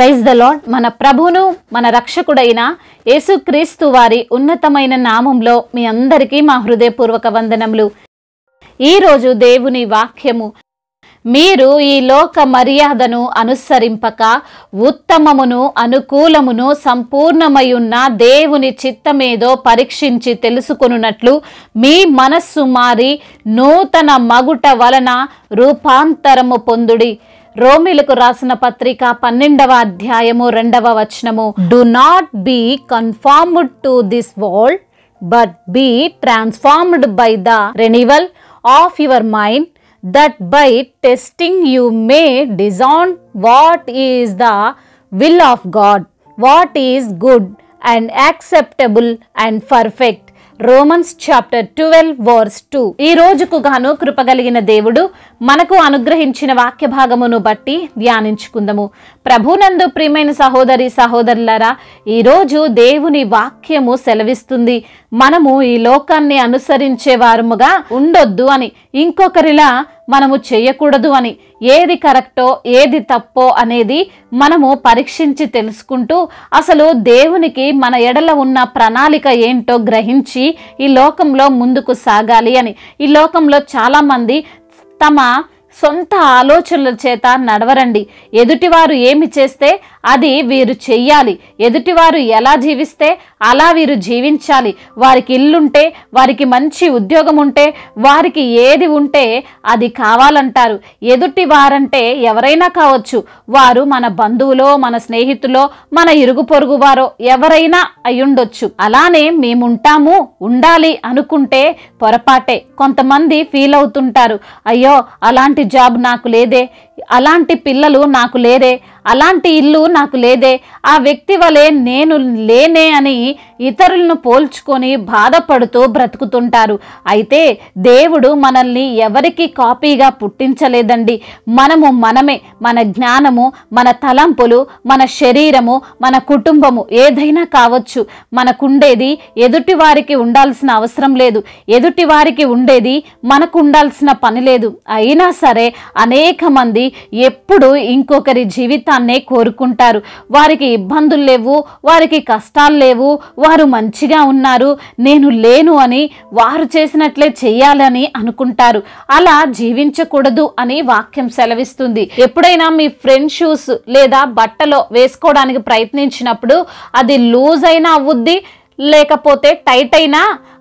praise the lord మన ప్రభును మన రక్షకుడైన యేసుక్రీస్తు వారి ఉన్నతమైన నామంలో మీ అందరికీ మా హృదయపూర్వక వందనములు ఈరోజు దేవుని వాక్యము మీరు ఈ లోక మర్యాదను అనుసరింపక ఉత్తమమును అనుకూలమును సంపూర్ణమయున్న దేవుని చిత్తమేదో పరీక్షించి తెలుసుకున్నట్లు మీ మనస్సు మారి నూతన మగుట వలన రూపాంతరము పొందుడి రోమిలకు రాసిన పత్రిక పన్నెండవ అధ్యాయము రెండవ వచనము do not be conformed to this world but be transformed by the renewal of your mind that by testing you may discern what is the will of God what is good and acceptable and perfect Romans chapter twelve verse two ఈ రోజుకు గాను కృపగలిగిన దేవుడు మనకు అనుగ్రహించిన వాక్య భాగమును బట్టి ధ్యానించుకుందాము ప్రభునందు ప్రియమైన సహోదరి సహోదరులారా ఈరోజు దేవుని వాక్యము సెలవిస్తుంది మనము ఈ లోకాన్ని అనుసరించే వారముగా ఉండొద్దు అని ఇంకొకరిలా మనము చేయకూడదు అని ఏది కరెక్టో ఏది తప్పో అనేది మనము పరీక్షించి తెలుసుకుంటూ అసలు దేవునికి మన ఎడల ఉన్న ప్రణాళిక ఏంటో గ్రహించి ఈ లోకంలో ముందుకు సాగాలి అని ఈ లోకంలో చాలామంది తమ సొంత ఆలోచనల చేత నడవరండి ఎదుటివారు ఏమి చేస్తే అది వీరు చెయ్యాలి ఎదుటివారు ఎలా జీవిస్తే అలా వీరు జీవించాలి వారికి ఇల్లుంటే వారికి మంచి ఉద్యోగం ఉంటే వారికి ఏది ఉంటే అది కావాలంటారు ఎదుటి వారంటే ఎవరైనా కావచ్చు వారు మన బంధువులో మన స్నేహితులో మన ఇరుగు పొరుగు వారో ఎవరైనా అయ్యుండొచ్చు అలానే మేముంటాము ఉండాలి అనుకుంటే పొరపాటే కొంతమంది ఫీల్ అవుతుంటారు అయ్యో అలాంటి జాబ్ నాకు లేదే అలాంటి పిల్లలు నాకు లేదే అలాంటి ఇల్లు నాకు లేదే ఆ వ్యక్తి వలె నేను లేనే అని ఇతరులను పోల్చుకొని బాధపడుతూ బ్రతుకుతుంటారు అయితే దేవుడు మనల్ని ఎవరికి కాపీగా పుట్టించలేదండి మనము మనమే మన జ్ఞానము మన తలంపులు మన శరీరము మన కుటుంబము ఏదైనా కావచ్చు మనకుండేది ఎదుటి వారికి ఉండాల్సిన అవసరం లేదు ఎదుటి వారికి ఉండేది మనకు ఉండాల్సిన పని లేదు అయినా సరే అనేక మంది ఎప్పుడు ఇంకొకరి జీవితాన్నే కోరుకుంటారు వారికి ఇబ్బందులు లేవు వారికి కష్టాలు లేవు వారు మంచిగా ఉన్నారు నేను లేను అని వారు చేసినట్లే చేయాలని అనుకుంటారు అలా జీవించకూడదు అని వాక్యం సెలవిస్తుంది ఎప్పుడైనా మీ ఫ్రెండ్ షూస్ లేదా బట్టలో వేసుకోవడానికి ప్రయత్నించినప్పుడు అది లూజ్ అయినా అవ్వుద్ది లేకపోతే టైట్ అయినా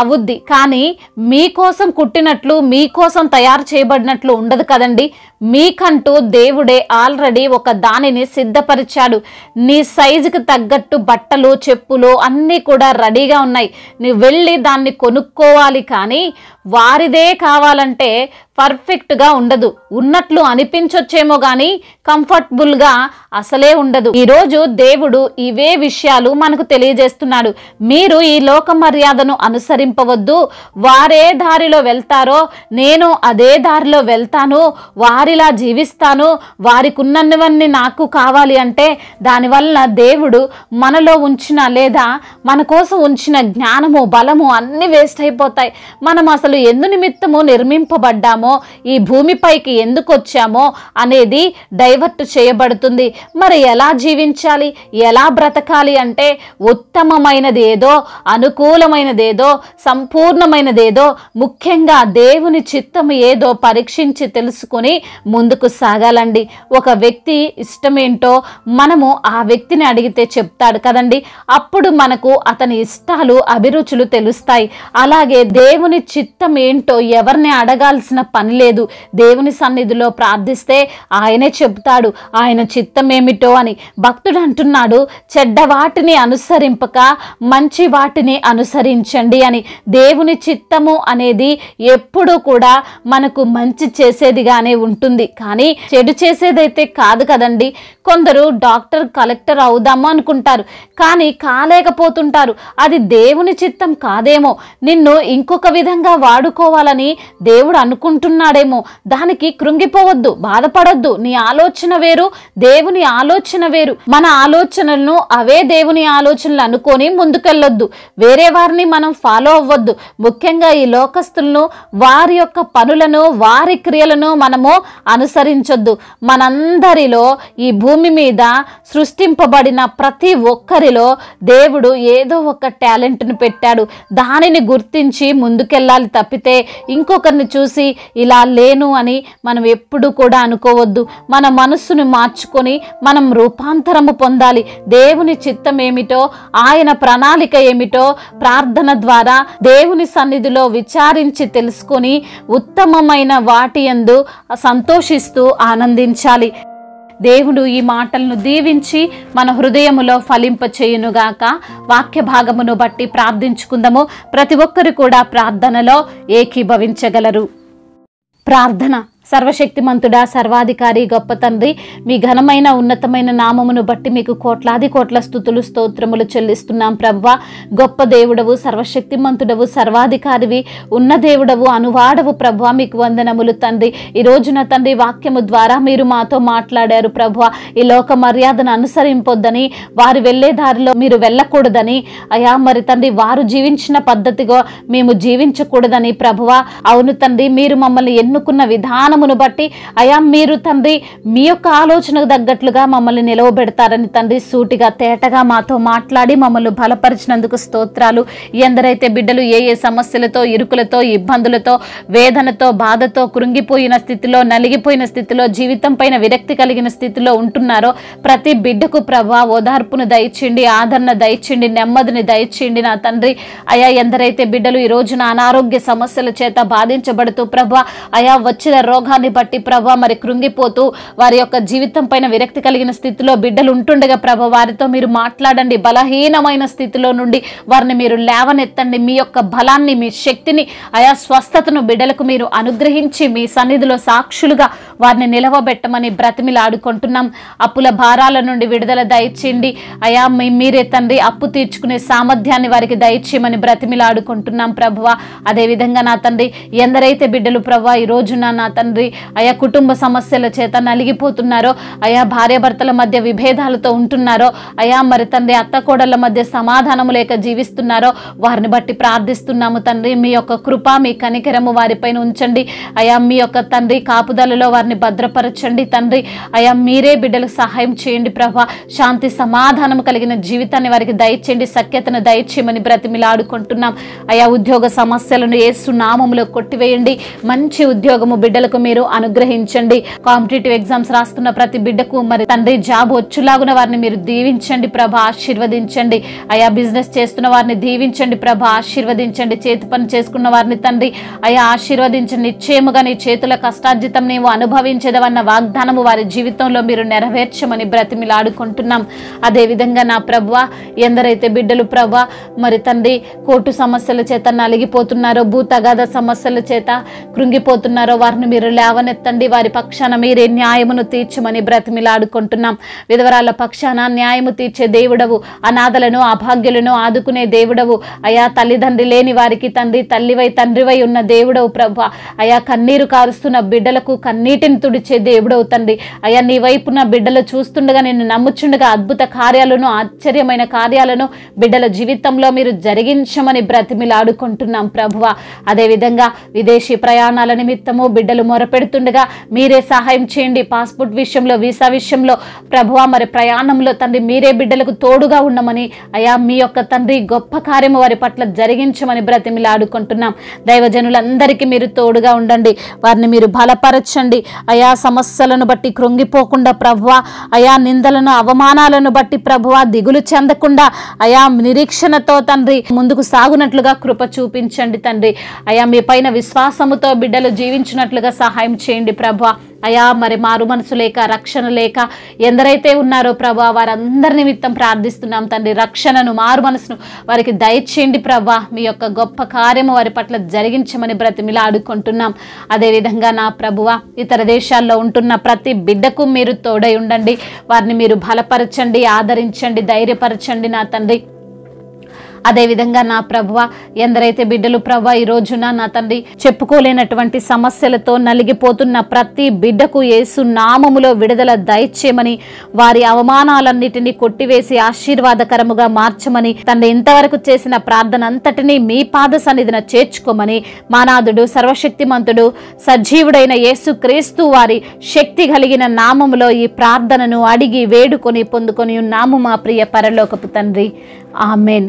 అవుద్ది కానీ మీకోసం కుట్టినట్లు మీకోసం తయారు చేయబడినట్లు ఉండదు కదండి మీకంటూ దేవుడే ఆల్రెడీ ఒక దానిని సిద్ధపరిచాడు నీ సైజుకి తగ్గట్టు బట్టలు చెప్పులు అన్నీ కూడా రెడీగా ఉన్నాయి నీ వెళ్ళి దాన్ని కొనుక్కోవాలి కానీ వారిదే కావాలంటే పర్ఫెక్ట్గా ఉండదు ఉన్నట్లు అనిపించొచ్చేమో కానీ కంఫర్టబుల్గా అసలే ఉండదు ఈరోజు దేవుడు ఇవే విషయాలు మనకు తెలియజేస్తున్నాడు మీరు ఈ లోక మర్యాదను అనుసరి అనుసరింపవద్దు వారే దారిలో వెళ్తారో నేను అదే దారిలో వెళ్తాను వారిలా జీవిస్తాను వారికి ఉన్నవన్నీ నాకు కావాలి అంటే దానివల్ల దేవుడు మనలో ఉంచిన లేదా మన కోసం ఉంచిన జ్ఞానము బలము అన్నీ వేస్ట్ అయిపోతాయి మనం అసలు ఎందు నిమిత్తము నిర్మింపబడ్డామో ఈ భూమిపైకి ఎందుకు వచ్చామో అనేది డైవర్ట్ చేయబడుతుంది మరి ఎలా జీవించాలి ఎలా బ్రతకాలి అంటే ఉత్తమమైనది ఏదో అనుకూలమైనది ఏదో సంపూర్ణమైనదేదో ముఖ్యంగా దేవుని చిత్తం ఏదో పరీక్షించి తెలుసుకుని ముందుకు సాగాలండి ఒక వ్యక్తి ఇష్టమేంటో మనము ఆ వ్యక్తిని అడిగితే చెప్తాడు కదండి అప్పుడు మనకు అతని ఇష్టాలు అభిరుచులు తెలుస్తాయి అలాగే దేవుని చిత్తం ఏంటో ఎవరిని అడగాల్సిన పని లేదు దేవుని సన్నిధిలో ప్రార్థిస్తే ఆయనే చెప్తాడు ఆయన చిత్తం ఏమిటో అని భక్తుడు అంటున్నాడు చెడ్డ వాటిని అనుసరింపక మంచి వాటిని అనుసరించండి అని దేవుని చిత్తము అనేది ఎప్పుడు కూడా మనకు మంచి చేసేదిగానే ఉంటుంది కానీ చెడు చేసేదైతే కాదు కదండి కొందరు డాక్టర్ కలెక్టర్ అవుదాము అనుకుంటారు కానీ కాలేకపోతుంటారు అది దేవుని చిత్తం కాదేమో నిన్ను ఇంకొక విధంగా వాడుకోవాలని దేవుడు అనుకుంటున్నాడేమో దానికి కృంగిపోవద్దు బాధపడొద్దు నీ ఆలోచన వేరు దేవుని ఆలోచన వేరు మన ఆలోచనలను అవే దేవుని ఆలోచనలు అనుకొని ముందుకెళ్ళొద్దు వేరే వారిని మనం ఫాలో ఫాలో అవ్వద్దు ముఖ్యంగా ఈ లోకస్తులను వారి యొక్క పనులను వారి క్రియలను మనము అనుసరించొద్దు మనందరిలో ఈ భూమి మీద సృష్టింపబడిన ప్రతి ఒక్కరిలో దేవుడు ఏదో ఒక టాలెంట్ను పెట్టాడు దానిని గుర్తించి ముందుకెళ్ళాలి తప్పితే ఇంకొకరిని చూసి ఇలా లేను అని మనం ఎప్పుడు కూడా అనుకోవద్దు మన మనస్సును మార్చుకొని మనం రూపాంతరము పొందాలి దేవుని చిత్తం ఏమిటో ఆయన ప్రణాళిక ఏమిటో ప్రార్థన ద్వారా దేవుని సన్నిధిలో విచారించి తెలుసుకొని ఉత్తమమైన వాటి ఎందు సంతోషిస్తూ ఆనందించాలి దేవుడు ఈ మాటలను దీవించి మన హృదయములో ఫలింపచేయునుగాక వాక్య భాగమును బట్టి ప్రార్థించుకుందాము ప్రతి ఒక్కరు కూడా ప్రార్థనలో ఏకీభవించగలరు ప్రార్థన సర్వశక్తిమంతుడా సర్వాధికారి గొప్ప తండ్రి మీ ఘనమైన ఉన్నతమైన నామమును బట్టి మీకు కోట్లాది కోట్ల స్థుతులు స్తోత్రములు చెల్లిస్తున్నాం ప్రవ్వ గొప్ప దేవుడవు సర్వశక్తిమంతుడవు సర్వాధికారివి ఉన్న దేవుడవు అనువాడవు ప్రభ్వ మీకు వందనములు తండ్రి ఈ రోజున తండ్రి వాక్యము ద్వారా మీరు మాతో మాట్లాడారు ప్రభ్వ ఈ లోక మర్యాదను అనుసరింపొద్దని వారు వెళ్లే దారిలో మీరు వెళ్ళకూడదని అయా మరి తండ్రి వారు జీవించిన పద్ధతిగా మేము జీవించకూడదని ప్రభువ అవును తండ్రి మీరు మమ్మల్ని ఎన్నుకున్న విధానం జ్ఞానమును బట్టి అయా మీరు తండ్రి మీ యొక్క ఆలోచనకు తగ్గట్లుగా మమ్మల్ని నిలవబెడతారని తండ్రి సూటిగా తేటగా మాతో మాట్లాడి మమ్మల్ని బలపరిచినందుకు స్తోత్రాలు ఎందరైతే బిడ్డలు ఏ ఏ సమస్యలతో ఇరుకులతో ఇబ్బందులతో వేదనతో బాధతో కృంగిపోయిన స్థితిలో నలిగిపోయిన స్థితిలో జీవితం పైన విరక్తి కలిగిన స్థితిలో ఉంటున్నారో ప్రతి బిడ్డకు ప్రభా ఓదార్పును దయచేయండి ఆదరణ దయచేయండి నెమ్మదిని దయచేయండి నా తండ్రి అయా ఎందరైతే బిడ్డలు ఈ రోజున అనారోగ్య సమస్యల చేత బాధించబడుతూ ప్రభా అయా వచ్చిన రోగ సందర్భాన్ని బట్టి ప్రభా మరి కృంగిపోతూ వారి యొక్క జీవితం పైన విరక్తి కలిగిన స్థితిలో బిడ్డలు ఉంటుండగా ప్రభ వారితో మీరు మాట్లాడండి బలహీనమైన స్థితిలో నుండి వారిని మీరు లేవనెత్తండి మీ యొక్క బలాన్ని మీ శక్తిని ఆయా స్వస్థతను బిడ్డలకు మీరు అనుగ్రహించి మీ సన్నిధిలో సాక్షులుగా వారిని నిలవబెట్టమని బ్రతిమిలాడుకుంటున్నాం అప్పుల భారాల నుండి విడుదల దయచేయండి అయా మీరే తండ్రి అప్పు తీర్చుకునే సామర్థ్యాన్ని వారికి దయచేయమని బ్రతిమిలాడుకుంటున్నాం ప్రభువ అదేవిధంగా నా తండ్రి ఎందరైతే బిడ్డలు ప్రభా ఈ రోజున నా తండ్రి అయా కుటుంబ సమస్యల చేత నలిగిపోతున్నారో అయా భార్యభర్తల మధ్య విభేదాలతో ఉంటున్నారో అయా మరి తండ్రి అత్త కోడల మధ్య సమాధానము లేక జీవిస్తున్నారో వారిని బట్టి ప్రార్థిస్తున్నాము తండ్రి మీ యొక్క కృప మీ కనికరము వారిపైన ఉంచండి అయా మీ యొక్క తండ్రి కాపుదలలో వారిని వారిని భద్రపరచండి తండ్రి అయా మీరే బిడ్డలకు సహాయం చేయండి ప్రభా శాంతి సమాధానం కలిగిన జీవితాన్ని వారికి దయచేయండి సఖ్యతను దయచేయమని బ్రతిమిలాడుకుంటున్నాం అయా ఉద్యోగ సమస్యలను ఏసు నామములో కొట్టివేయండి మంచి ఉద్యోగము బిడ్డలకు మీరు అనుగ్రహించండి కాంపిటేటివ్ ఎగ్జామ్స్ రాస్తున్న ప్రతి బిడ్డకు మరి తండ్రి జాబ్ వచ్చులాగున వారిని మీరు దీవించండి ప్రభ ఆశీర్వదించండి అయా బిజినెస్ చేస్తున్న వారిని దీవించండి ప్రభ ఆశీర్వదించండి చేతి పని చేసుకున్న వారిని తండ్రి అయా ఆశీర్వదించండి నిశ్చయముగా నీ చేతుల కష్టార్జితం నీవు అనుభవం సంభవించదవన్న వాగ్దానము వారి జీవితంలో మీరు నెరవేర్చమని బ్రతిమిలాడుకుంటున్నాం అదేవిధంగా నా ప్రభు ఎందరైతే బిడ్డలు ప్రభు మరి తండ్రి కోర్టు సమస్యల చేత నలిగిపోతున్నారో భూ తగాద సమస్యల చేత కృంగిపోతున్నారో వారిని మీరు లేవనెత్తండి వారి పక్షాన మీరే న్యాయమును తీర్చమని బ్రతిమిలాడుకుంటున్నాం విధవరాల పక్షాన న్యాయము తీర్చే దేవుడవు అనాథలను అభాగ్యులను ఆదుకునే దేవుడవు అయా తల్లిదండ్రి లేని వారికి తండ్రి తల్లివై తండ్రివై ఉన్న దేవుడవు ప్రభు అయా కన్నీరు కారుస్తున్న బిడ్డలకు కన్నీటిని శక్తివంతుడిచ్చే దేవుడు అవుతండి అయ్యా నీ వైపు నా బిడ్డలో చూస్తుండగా నేను నమ్ముచుండగా అద్భుత కార్యాలను ఆశ్చర్యమైన కార్యాలను బిడ్డల జీవితంలో మీరు జరిగించమని బ్రతిమిలాడుకుంటున్నాం ప్రభువ అదేవిధంగా విదేశీ ప్రయాణాల నిమిత్తము బిడ్డలు మొరపెడుతుండగా మీరే సహాయం చేయండి పాస్పోర్ట్ విషయంలో వీసా విషయంలో ప్రభువ మరి ప్రయాణంలో తండ్రి మీరే బిడ్డలకు తోడుగా ఉండమని అయా మీ యొక్క తండ్రి గొప్ప కార్యము వారి పట్ల జరిగించమని బ్రతిమిలాడుకుంటున్నాం దైవజనులందరికీ మీరు తోడుగా ఉండండి వారిని మీరు బలపరచండి అయా సమస్యలను బట్టి కృంగిపోకుండా ప్రభువ అయా నిందలను అవమానాలను బట్టి ప్రభువ దిగులు చెందకుండా అయా నిరీక్షణతో తండ్రి ముందుకు సాగునట్లుగా కృప చూపించండి తండ్రి అయా మీ పైన విశ్వాసముతో బిడ్డలు జీవించినట్లుగా సహాయం చేయండి ప్రభు అయా మరి మారు మనసు లేక రక్షణ లేక ఎందరైతే ఉన్నారో ప్రభా వారందరి నిమిత్తం ప్రార్థిస్తున్నాం తండ్రి రక్షణను మారు మనసును వారికి దయచేయండి ప్రభా మీ యొక్క గొప్ప కార్యము వారి పట్ల జరిగించమని బ్రతిమిలా ఆడుకుంటున్నాం అదేవిధంగా నా ప్రభువ ఇతర దేశాల్లో ఉంటున్న ప్రతి బిడ్డకు మీరు తోడై ఉండండి వారిని మీరు బలపరచండి ఆదరించండి ధైర్యపరచండి నా తండ్రి అదేవిధంగా నా ప్రభు ఎందరైతే బిడ్డలు ప్రభు ఈ రోజున నా తండ్రి చెప్పుకోలేనటువంటి సమస్యలతో నలిగిపోతున్న ప్రతి బిడ్డకు యేసు నామములో విడుదల దయచేయమని వారి అవమానాలన్నిటినీ కొట్టివేసి ఆశీర్వాదకరముగా మార్చమని తండ్రి ఇంతవరకు చేసిన ప్రార్థన అంతటినీ మీ పాద సన్నిధిన చేర్చుకోమని మానాథుడు సర్వశక్తిమంతుడు సజీవుడైన యేసు క్రీస్తు వారి శక్తి కలిగిన నామములో ఈ ప్రార్థనను అడిగి వేడుకొని పొందుకొని ఉన్నాము మా ప్రియ పరలోకపు తండ్రి ఆమెన్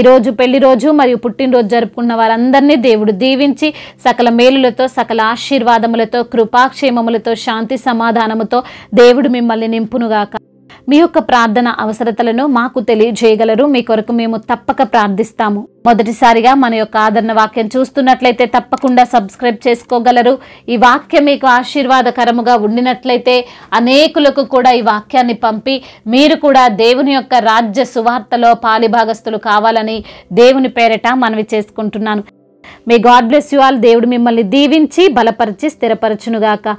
ఈరోజు పెళ్లి రోజు మరియు పుట్టినరోజు జరుపుకున్న వారందరినీ దేవుడు దీవించి సకల మేలులతో సకల ఆశీర్వాదములతో కృపాక్షేమములతో శాంతి సమాధానముతో దేవుడు మిమ్మల్ని నింపునుగాక మీ యొక్క ప్రార్థన అవసరతలను మాకు తెలియజేయగలరు మీ కొరకు మేము తప్పక ప్రార్థిస్తాము మొదటిసారిగా మన యొక్క ఆదరణ వాక్యం చూస్తున్నట్లయితే తప్పకుండా సబ్స్క్రైబ్ చేసుకోగలరు ఈ వాక్యం మీకు ఆశీర్వాదకరముగా ఉండినట్లయితే అనేకులకు కూడా ఈ వాక్యాన్ని పంపి మీరు కూడా దేవుని యొక్క రాజ్య సువార్తలో పాలిభాగస్తులు కావాలని దేవుని పేరట మనవి చేసుకుంటున్నాను మీ గాడ్ బ్లెస్ యు ఆల్ దేవుడు మిమ్మల్ని దీవించి బలపరిచి స్థిరపరచునుగాక